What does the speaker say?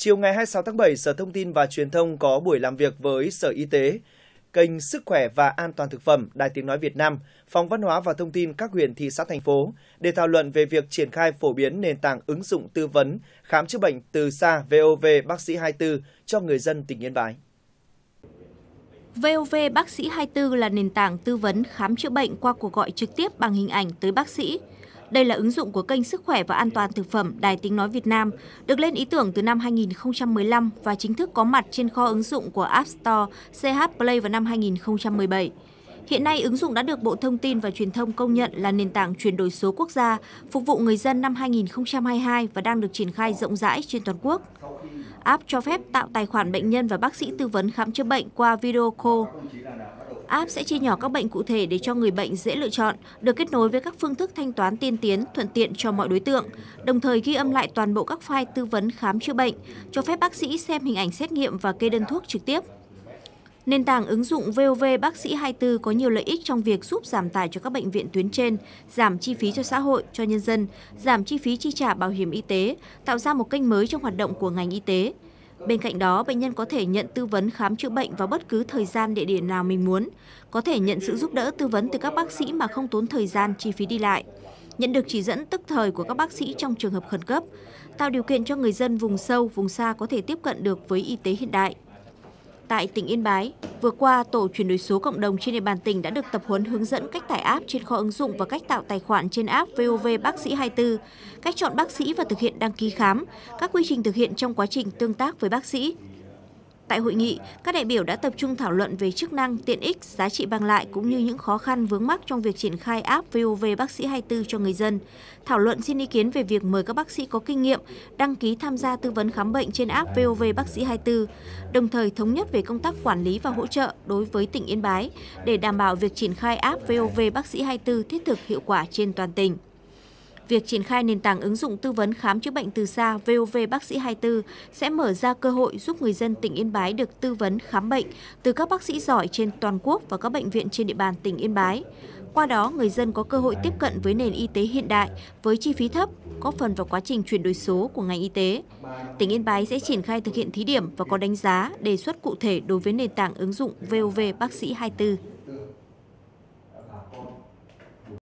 Chiều ngày 26 tháng 7, Sở Thông tin và Truyền thông có buổi làm việc với Sở Y tế, kênh Sức khỏe và An toàn thực phẩm Đài Tiếng Nói Việt Nam, Phòng Văn hóa và Thông tin các huyện thị xã thành phố để thảo luận về việc triển khai phổ biến nền tảng ứng dụng tư vấn khám chữa bệnh từ xa VOV Bác sĩ 24 cho người dân tỉnh Yên Bái. VOV Bác sĩ 24 là nền tảng tư vấn khám chữa bệnh qua cuộc gọi trực tiếp bằng hình ảnh tới bác sĩ. Đây là ứng dụng của kênh Sức khỏe và An toàn thực phẩm Đài Tiếng Nói Việt Nam, được lên ý tưởng từ năm 2015 và chính thức có mặt trên kho ứng dụng của App Store CH Play vào năm 2017. Hiện nay, ứng dụng đã được Bộ Thông tin và Truyền thông công nhận là nền tảng chuyển đổi số quốc gia, phục vụ người dân năm 2022 và đang được triển khai rộng rãi trên toàn quốc. App cho phép tạo tài khoản bệnh nhân và bác sĩ tư vấn khám chữa bệnh qua video call. App sẽ chia nhỏ các bệnh cụ thể để cho người bệnh dễ lựa chọn, được kết nối với các phương thức thanh toán tiên tiến, thuận tiện cho mọi đối tượng, đồng thời ghi âm lại toàn bộ các file tư vấn khám chữa bệnh, cho phép bác sĩ xem hình ảnh xét nghiệm và kê đơn thuốc trực tiếp. Nền tảng ứng dụng VOV Bác sĩ 24 có nhiều lợi ích trong việc giúp giảm tải cho các bệnh viện tuyến trên, giảm chi phí cho xã hội, cho nhân dân, giảm chi phí chi trả bảo hiểm y tế, tạo ra một kênh mới trong hoạt động của ngành y tế. Bên cạnh đó, bệnh nhân có thể nhận tư vấn khám chữa bệnh vào bất cứ thời gian địa điểm nào mình muốn, có thể nhận sự giúp đỡ tư vấn từ các bác sĩ mà không tốn thời gian chi phí đi lại nhận được chỉ dẫn tức thời của các bác sĩ trong trường hợp khẩn cấp, tạo điều kiện cho người dân vùng sâu, vùng xa có thể tiếp cận được với y tế hiện đại tại tỉnh Yên Bái, vừa qua tổ chuyển đổi số cộng đồng trên địa bàn tỉnh đã được tập huấn hướng dẫn cách tải app trên kho ứng dụng và cách tạo tài khoản trên app VOV Bác sĩ 24, cách chọn bác sĩ và thực hiện đăng ký khám, các quy trình thực hiện trong quá trình tương tác với bác sĩ. Tại hội nghị, các đại biểu đã tập trung thảo luận về chức năng, tiện ích, giá trị mang lại cũng như những khó khăn vướng mắc trong việc triển khai app VOV Bác sĩ 24 cho người dân. Thảo luận xin ý kiến về việc mời các bác sĩ có kinh nghiệm đăng ký tham gia tư vấn khám bệnh trên app VOV Bác sĩ 24, đồng thời thống nhất về công tác quản lý và hỗ trợ đối với tỉnh Yên Bái để đảm bảo việc triển khai app VOV Bác sĩ 24 thiết thực hiệu quả trên toàn tỉnh. Việc triển khai nền tảng ứng dụng tư vấn khám chữa bệnh từ xa VOV Bác sĩ 24 sẽ mở ra cơ hội giúp người dân tỉnh Yên Bái được tư vấn khám bệnh từ các bác sĩ giỏi trên toàn quốc và các bệnh viện trên địa bàn tỉnh Yên Bái. Qua đó, người dân có cơ hội tiếp cận với nền y tế hiện đại với chi phí thấp, góp phần vào quá trình chuyển đổi số của ngành y tế. Tỉnh Yên Bái sẽ triển khai thực hiện thí điểm và có đánh giá, đề xuất cụ thể đối với nền tảng ứng dụng VOV Bác sĩ 24.